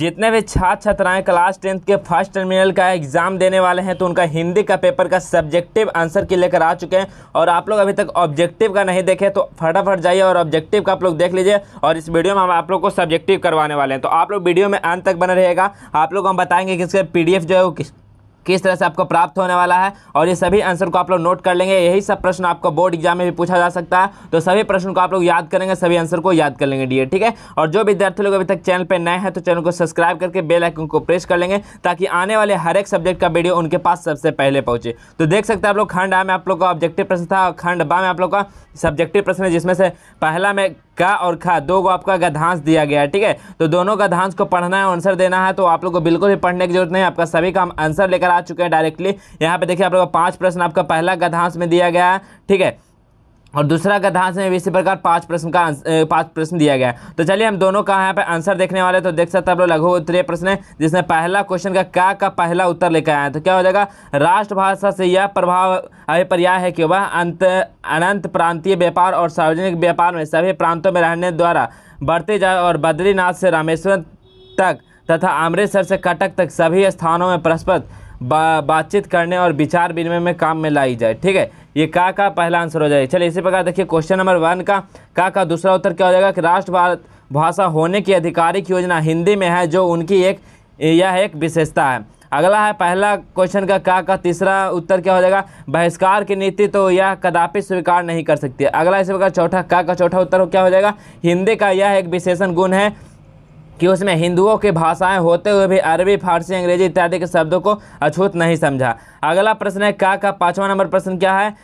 जितने भी छात्र छात्राएं क्लास टेंथ के फर्स्ट टर्मिनल का एग्ज़ाम देने वाले हैं तो उनका हिंदी का पेपर का सब्जेक्टिव आंसर लेकर आ चुके हैं और आप लोग अभी तक ऑब्जेक्टिव का नहीं देखे तो फटाफट जाइए और ऑब्जेक्टिव का आप लोग देख लीजिए और इस वीडियो में हम आप लोग को सब्जेक्टिव करवाने वाले हैं तो आप लोग वीडियो में अंत तक बना रहेगा आप लोग हम बताएंगे कि इसका पी जो है वो किस किस तरह से आपको प्राप्त होने वाला है और ये सभी आंसर को आप लोग नोट कर लेंगे यही सब प्रश्न आपको बोर्ड एग्जाम में भी पूछा जा सकता है तो सभी प्रश्न को आप लोग याद करेंगे सभी आंसर को याद कर लेंगे डी ठीक है और जो विद्यार्थी लोग अभी तक चैनल पर नए हैं तो चैनल को सब्सक्राइब करके बेल आइकन को प्रेस कर लेंगे ताकि आने वाले हर एक सब्जेक्ट का वीडियो उनके पास सबसे पहले पहुंचे तो देख सकते हैं आप लोग खंड आ में आप लोग का ऑब्जेक्टिव प्रश्न था और खंड बा में आप लोग का सब्जेक्टिव प्रश्न है जिसमें से पहला में का और खा दो को आपका गधांश दिया गया है ठीक है तो दोनों गधांश को पढ़ना है आंसर देना है तो आप लोग को बिल्कुल भी पढ़ने की जरूरत नहीं आपका सभी का आंसर लेकर आ आ चुके हैं डायरेक्टली यहाँ पे देखिए आप लोग पाँच प्रश्न आपका पहला गधांश में दिया गया है ठीक है और दूसरा गधांश में भी इसी प्रकार पांच प्रश्न का पांच प्रश्न दिया गया है तो चलिए हम दोनों का यहाँ पे आंसर देखने वाले तो देख सकते हैं आप लोग लघु उत्तरीय प्रश्न है जिसमें पहला क्वेश्चन का क्या का पहला उत्तर लेकर आया है तो क्या हो जाएगा राष्ट्रभाषा से यह प्रभाव अभिपर्याय है कि वह अंत अनंत प्रांतीय व्यापार और सार्वजनिक व्यापार में सभी प्रांतों में रहने द्वारा बढ़ते जाए और बद्रीनाथ से रामेश्वर तक तथा अमृतसर से कटक तक सभी स्थानों में परस्पर बा, बातचीत करने और विचार विनिमय में काम में लाई जाए ठीक है ये का का पहला आंसर हो जाएगा चलिए इसी प्रकार देखिए क्वेश्चन नंबर वन का का का दूसरा उत्तर क्या हो जाएगा कि राष्ट्र भाषा होने की आधिकारिक योजना हिंदी में है जो उनकी एक यह एक विशेषता है अगला है पहला क्वेश्चन का का का तीसरा उत्तर क्या हो जाएगा बहिष्कार की नीति तो यह कदापि स्वीकार नहीं कर सकती अगला इसी प्रकार चौथा का का चौथा उत्तर क्या हो जाएगा हिंदी का यह एक विशेषण गुण है कि उसमें हिंदुओं की भाषाएं होते हुए भी अरबी फारसी अंग्रेजी इत्यादि के शब्दों को अछूत नहीं समझा अगला प्रश्न है का का पांचवा नंबर प्रश्न क्या है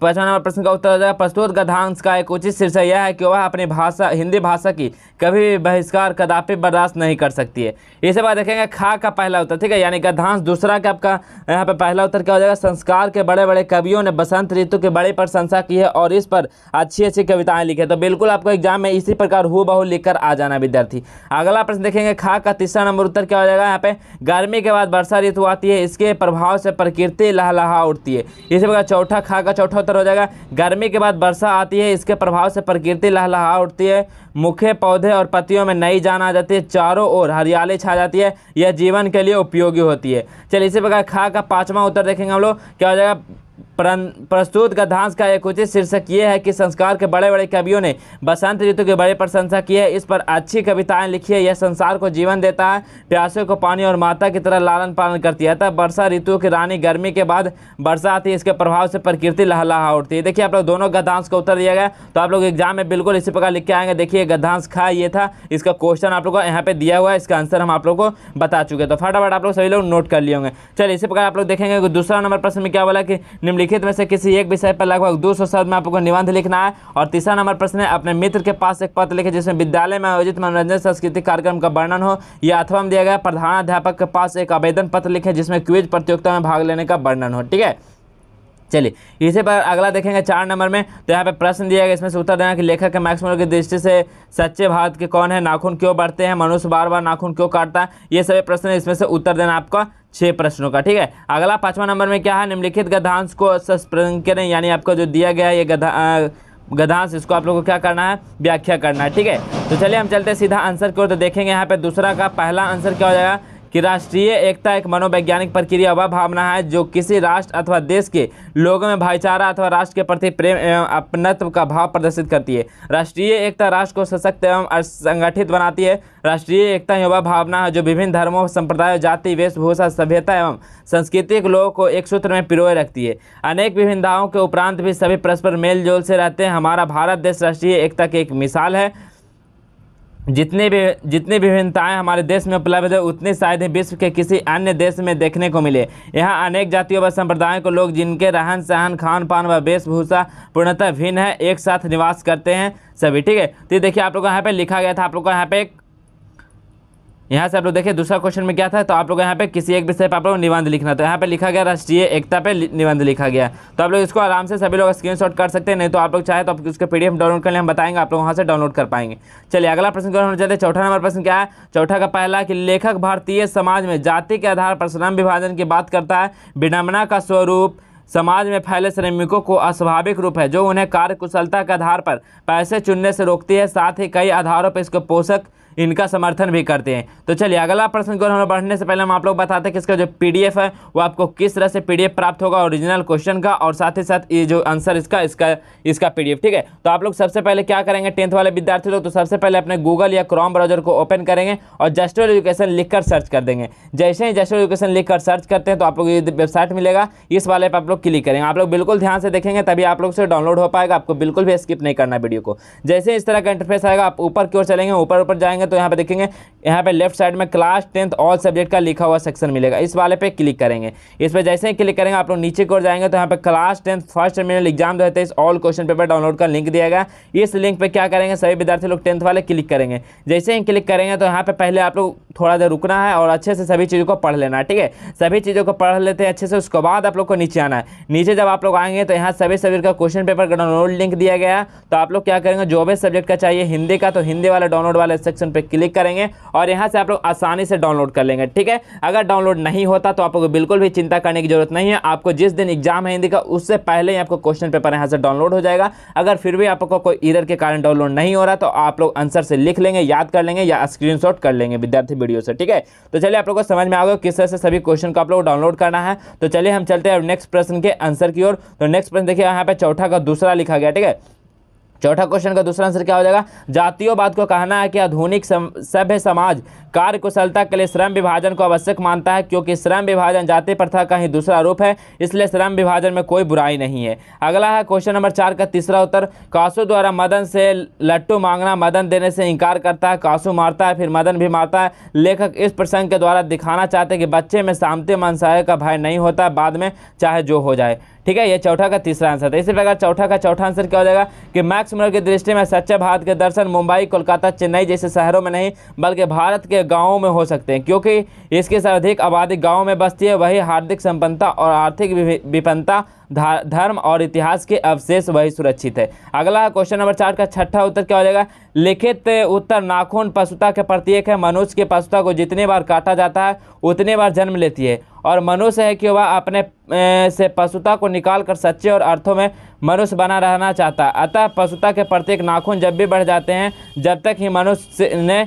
पांचवा नंबर प्रश्न का उत्तर हो जाएगा प्रस्तुत गधांश का एक उचित शीर्षक यह है कि वह अपनी भाषा हिंदी भाषा की कभी भी बहिष्कार कदापि बर्दाश्त नहीं कर सकती है इसे बात देखेंगे खा का पहला उत्तर ठीक है यानी गधांश दूसरा का आपका यहाँ पर पहला उत्तर क्या हो जाएगा संस्कार के बड़े बड़े कवियों ने बसंत ऋतु की बड़ी प्रशंसा की है और इस पर अच्छी अच्छी कविताएं लिखी तो बिल्कुल आपको एग्जाम में इसी प्रकार हु बहु लिखकर आ जाना विद्यार्थी अगला प्रश्न देखेंगे खा का तीसरा नंबर उत्तर क्या हो जाएगा यहाँ पे गर्मी के बाद वर्षा ऋतु आती है इसके प्रभाव से प्रकृति गिरते लहलहा उठती है इसी प्रकार चौथा खा का चौथा उत्तर हो जाएगा गर्मी के बाद वर्षा आती है इसके प्रभाव से प्रकृति लहलहा उठती है मुख्य पौधे और पत्तियों में नई जान आ जाती है चारों ओर हरियाली छा जाती है यह जीवन के लिए उपयोगी होती है चलिए इसी प्रकार खा का पाँचवा उत्तर देखेंगे हम लोग क्या हो जाएगा प्रस्तुत गद्यांश का एक उचित शीर्षक ये है कि संस्कार के बड़े बड़े कवियों ने बसंत ऋतु की बड़ी प्रशंसा की है इस पर अच्छी कविताएं लिखी है यह संसार को जीवन देता है प्यासे को पानी और माता की तरह लालन पालन करती है तब वर्षा ऋतु की रानी गर्मी के बाद वर्षा आती है इसके प्रभाव से प्रकृति लहलाहा उठती है देखिए आप लोग दोनों गद्यांश का उत्तर दिया गया तो आप लोग एग्जाम में बिल्कुल इसी प्रकार लिख के आएंगे देखिए गद्यांश खा ये था इसका क्वेश्चन आप लोग को यहाँ पे दिया हुआ है इसका आंसर हम आप लोग को बता चुके तो फटाफट आप लोग सभी लोग नोट कर लिए होंगे चलिए इसी प्रकार आप लोग देखेंगे दूसरा नंबर प्रश्न में क्या बोला कि निम्नलिखित लिखित में से किसी एक विषय पर लगभग 200 शब्द में आपको निबंध लिखना है और तीसरा नंबर प्रश्न है अपने मित्र के पास एक पत्र लिखे जिसमें विद्यालय में आयोजित मनोरंजन सांस्कृतिक कार्यक्रम का वर्णन हो या अथवा दिया गया प्रधानाध्यापक के पास एक आवेदन पत्र लिखे जिसमें क्विज प्रतियोगिता में भाग लेने का वर्णन हो ठीक है चलिए इसी पर अगला देखेंगे चार नंबर में तो यहाँ पे प्रश्न दिया गया इसमें से उत्तर देना कि लेखक के मैक्सिमम की दृष्टि से सच्चे भारत के कौन है नाखून क्यों बढ़ते हैं मनुष्य बार बार नाखून क्यों काटता है ये सभी प्रश्न इसमें से उत्तर देना आपका छः प्रश्नों का ठीक है अगला पाँचवा नंबर में क्या है निम्नलिखित गधांश को सस्पेंड यानी आपका जो दिया गया है ये गधा गधांश इसको आप लोगों को क्या करना है व्याख्या करना है ठीक है तो चलिए हम चलते हैं सीधा आंसर की ओर तो देखेंगे यहाँ पे दूसरा का पहला आंसर क्या हो जाएगा कि राष्ट्रीय एकता एक मनोवैज्ञानिक प्रक्रिया वह भावना है जो किसी राष्ट्र अथवा देश के लोगों में भाईचारा अथवा राष्ट्र के प्रति प्रेम एवं अपनत्व का भाव प्रदर्शित करती है राष्ट्रीय एकता राष्ट्र को सशक्त एवं संगठित बनाती है राष्ट्रीय एकता युवा भावना है जो विभिन्न धर्मों संप्रदाय जाति वेशभूषा सभ्यता एवं संस्कृति के लोगों को एक सूत्र में पिरोए रखती है अनेक विभिन्नताओं के उपरांत भी सभी परस्पर मेल जोल से रहते हैं हमारा भारत देश राष्ट्रीय एकता की एक मिसाल है जितने भी जितनी विभिन्नताएँ हमारे देश में उपलब्ध है उतनी शायद ही विश्व के किसी अन्य देश में देखने को मिले यहाँ अनेक जातियों व संप्रदायों के लोग जिनके रहन सहन खान पान व वेशभूषा पूर्णतः भिन्न है एक साथ निवास करते हैं सभी ठीक है तो देखिए आप लोगों को यहाँ पे लिखा गया था आप लोग को यहाँ पे यहाँ से आप लोग देखिए दूसरा क्वेश्चन में क्या था तो आप लोग यहाँ पे किसी एक विषय पर आप लोग निबंध लिखना तो यहाँ पे लिखा गया राष्ट्रीय एकता पे निबंध लिखा गया तो आप लोग इसको आराम से सभी लोग स्क्रीनशॉट कर सकते हैं नहीं तो आप लोग चाहे तो आप उसके पीडीएफ डाउनलोड कर लें हम बताएंगे आप लोग वहाँ से डाउनलोड कर पाएंगे चलिए अगला प्रश्न क्या होना चाहते चौथा नंबर प्रश्न क्या है चौथा का पहला कि लेखक भारतीय समाज में जाति के आधार पर श्रम विभाजन की बात करता है विडम्बना का स्वरूप समाज में फैले श्रमिकों को अस्वाभाविक रूप है जो उन्हें कार्य कुशलता के आधार पर पैसे चुनने से रोकती है साथ ही कई आधारों पर इसको पोषक इनका समर्थन भी करते हैं तो चलिए अगला प्रश्न को हम बढ़ने से पहले हम आप लोग बताते हैं कि इसका जो पीडीएफ है वो आपको किस तरह से पीडीएफ प्राप्त होगा ओरिजिनल क्वेश्चन का और साथ ही साथ ये जो आंसर इसका इसका इसका पीडीएफ ठीक है तो आप लोग सबसे पहले क्या करेंगे टेंथ वाले विद्यार्थी लोग तो सबसे पहले अपने गूगल या क्रॉम ब्राउजर को ओपन करेंगे और जस्टल एजुकेशन लिखकर सर्च कर देंगे जैसे ही जस्टल एजुकेशन लिखकर सर्च करते हैं तो आप लोग ये वेबसाइट मिलेगा इस वाले पर आप लोग क्लिक करेंगे आप लोग बिल्कुल ध्यान से देखेंगे तभी आप लोग से डाउनलोड हो पाएगा आपको बिल्कुल भी स्किप नहीं करना वीडियो को जैसे इस तरह का इंटरफेस आएगा आप ऊपर की ओर चलेंगे ऊपर ऊपर जाएंगे करेंगे तो यहाँ पे देखेंगे यहाँ पे लेफ्ट साइड में क्लास टेंथ ऑल सब्जेक्ट का लिखा हुआ सेक्शन मिलेगा इस वाले पे क्लिक करेंगे इस पर जैसे ही क्लिक करेंगे आप लोग नीचे की ओर जाएंगे तो यहाँ पे class tenth first terminal exam दो हज़ार तेईस ऑल क्वेश्चन पेपर डाउनलोड का लिंक दिया गया इस लिंक पर क्या करेंगे सभी विद्यार्थी लोग टेंथ वाले क्लिक करेंगे जैसे ही क्लिक करेंगे तो यहाँ पर पहले आप लोग थोड़ा देर रुकना है और अच्छे से सभी चीज़ों को पढ़ लेना है ठीक है सभी चीज़ों को पढ़ लेते हैं अच्छे से उसके बाद आप लोग को नीचे आना है नीचे जब आप लोग आएंगे तो यहाँ सभी सब्जेक्ट का क्वेश्चन पेपर का डाउनलोड लिंक दिया गया तो आप लोग क्या करेंगे जो भी सब्जेक्ट का चाहिए हिंदी का तो हिंदी वाला डाउनलोड वाले सेक्शन पर क्लिक करेंगे और यहाँ से आप लोग आसानी से डाउनलोड कर लेंगे ठीक है अगर डाउनलोड नहीं होता तो आप लोग बिल्कुल भी चिंता करने की जरूरत नहीं है आपको जिस दिन एग्जाम है हिंदी का उससे पहले ही आपको क्वेश्चन पेपर यहाँ से डाउनलोड हो जाएगा अगर फिर भी आपको कोई ईरर के कारण डाउनलोड नहीं हो रहा तो आप लोग आंसर से लिख लेंगे याद कर लेंगे या स्क्रीनशॉट कर लेंगे विद्यार्थी वीडियो से ठीक है तो चलिए आप लोग को समझ में आ गया किस तरह से सभी क्वेश्चन को आप लोग डाउनलोड करना है तो चलिए हम चलते हैं नेक्स्ट प्रश्न के आंसर की ओर तो नेक्स्ट प्रश्न देखिए यहाँ पे चौथा का दूसरा लिखा गया ठीक है चौथा क्वेश्चन का दूसरा आंसर क्या हो जाएगा जातियोंवाद को कहना है कि आधुनिक सभ्य समाज कार्य कुशलता के लिए श्रम विभाजन को आवश्यक मानता है क्योंकि श्रम विभाजन जाति प्रथा का ही दूसरा रूप है इसलिए श्रम विभाजन में कोई बुराई नहीं है अगला है क्वेश्चन नंबर चार का तीसरा उत्तर कासु द्वारा मदन से लट्टू मांगना मदन देने से इंकार करता है कासु मारता है फिर मदन भी मारता है लेखक इस प्रसंग के द्वारा दिखाना चाहते हैं कि बच्चे में शांति मनसाय का भय नहीं होता बाद में चाहे जो हो जाए ठीक है ये चौथा का तीसरा आंसर था इसी प्रकार चौथा का चौथा आंसर क्या हो जाएगा कि मैं स्मरण की दृष्टि में सच्चा भारत के दर्शन मुंबई कोलकाता चेन्नई जैसे शहरों में नहीं बल्कि भारत के गाँवों में हो सकते हैं क्योंकि इसके सर्वाधिक आबादी गाँव में बसती है वही हार्दिक संपन्नता और आर्थिक विपन्नता धर्म और इतिहास के अवशेष वही सुरक्षित है अगला क्वेश्चन नंबर चार का छठा उत्तर क्या हो जाएगा लिखित उत्तर नाखून पशुता के प्रत्येक है मनुष्य के पशुता को जितने बार काटा जाता है उतने बार जन्म लेती है और मनुष्य है कि वह अपने से पशुता को निकाल कर सच्चे और अर्थों में मनुष्य बना रहना चाहता अतः पशुता के प्रत्येक नाखून जब भी बढ़ जाते हैं जब तक ही मनुष्य ने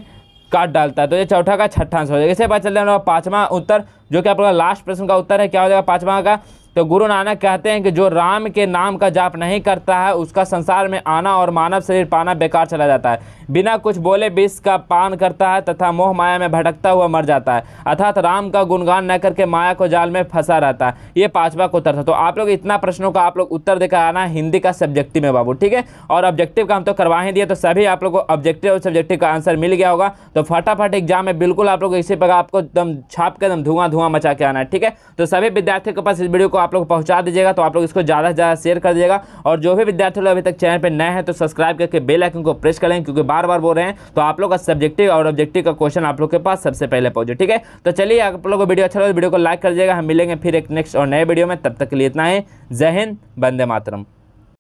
काट डालता है तो ये चौथा का छठा आंसर हो जाएगा इससे बाद चलते हैं पाँचवा उत्तर जो कि आप लोग लास्ट प्रश्न का उत्तर है क्या हो जाएगा पाँचवा का तो गुरु नानक कहते हैं कि जो राम के नाम का जाप नहीं करता है उसका संसार में आना और मानव शरीर पाना बेकार चला जाता है बिना कुछ बोले विष का पान करता है तथा मोह माया में भटकता हुआ मर जाता है अर्थात राम का गुणगान न करके माया को जाल में फंसा रहता है ये पाँचवा उत्तर था तो आप लोग इतना प्रश्नों का आप लोग उत्तर देकर आना हिंदी का सब्जेक्टिव है बाबू ठीक है और ऑब्जेक्टिव का हम तो करवा ही दिया तो सभी आप लोग को ऑब्जेक्टिव और सब्जेक्टिव का आंसर मिल गया होगा तो फटाफट एग्जाम में बिल्कुल आप लोग इसी प्रकार आपको एकदम छाप के एकदम धुआं धुआं मचा के आना है ठीक है तो सभी विद्यार्थियों के पास इस वीडियो को आप लोग पहुंचा दीजिएगा तो आप लोग इसको ज़्यादा से ज़्यादा शेयर कर दीजिएगा और जो भी विद्यार्थी लोग अभी तक चैनल पर नए हैं तो सब्सक्राइब करके बेल आइकन को प्रेस करेंगे क्योंकि बार बार बोल रहे हैं तो आप लोग का सब्जेक्टिव और ऑब्जेक्टिव का क्वेश्चन आप लोग के पास सबसे पहले पहुँचे ठीक है तो चलिए आप लोग को वीडियो अच्छा लगे तो वीडियो को लाइक कर दीजिएगा हम मिलेंगे फिर एक नेक्स्ट और नए वीडियो में तब तक के लिए इतना है जय हिंद बंदे मातरम